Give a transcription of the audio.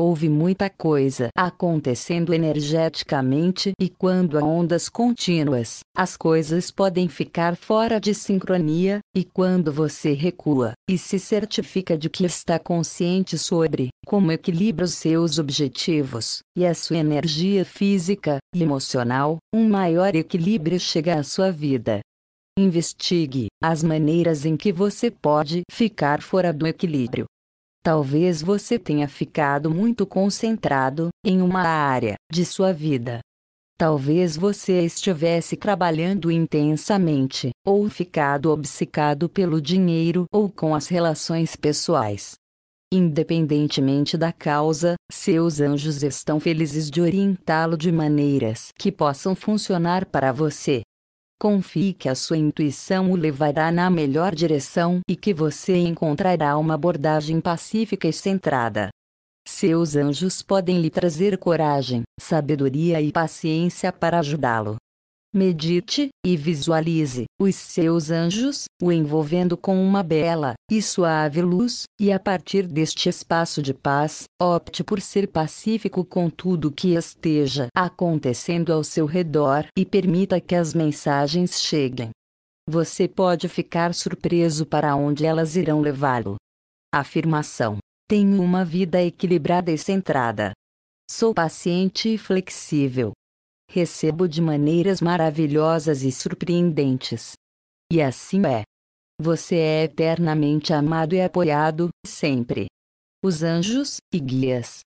Houve muita coisa acontecendo energeticamente e quando há ondas contínuas, as coisas podem ficar fora de sincronia, e quando você recua e se certifica de que está consciente sobre como equilibra os seus objetivos e a sua energia física e emocional, um maior equilíbrio chega à sua vida. Investigue as maneiras em que você pode ficar fora do equilíbrio Talvez você tenha ficado muito concentrado em uma área de sua vida. Talvez você estivesse trabalhando intensamente, ou ficado obcecado pelo dinheiro ou com as relações pessoais. Independentemente da causa, seus anjos estão felizes de orientá-lo de maneiras que possam funcionar para você. Confie que a sua intuição o levará na melhor direção e que você encontrará uma abordagem pacífica e centrada. Seus anjos podem lhe trazer coragem, sabedoria e paciência para ajudá-lo, medite, e visualize os seus anjos, o envolvendo com uma bela e suave luz, e a partir deste espaço de paz, opte por ser pacífico com tudo que esteja acontecendo ao seu redor e permita que as mensagens cheguem. Você pode ficar surpreso para onde elas irão levá-lo. Afirmação: Tenho uma vida equilibrada e centrada. Sou paciente e flexível recebo de maneiras maravilhosas e surpreendentes. E assim é. Você é eternamente amado e apoiado, sempre. Os anjos e guias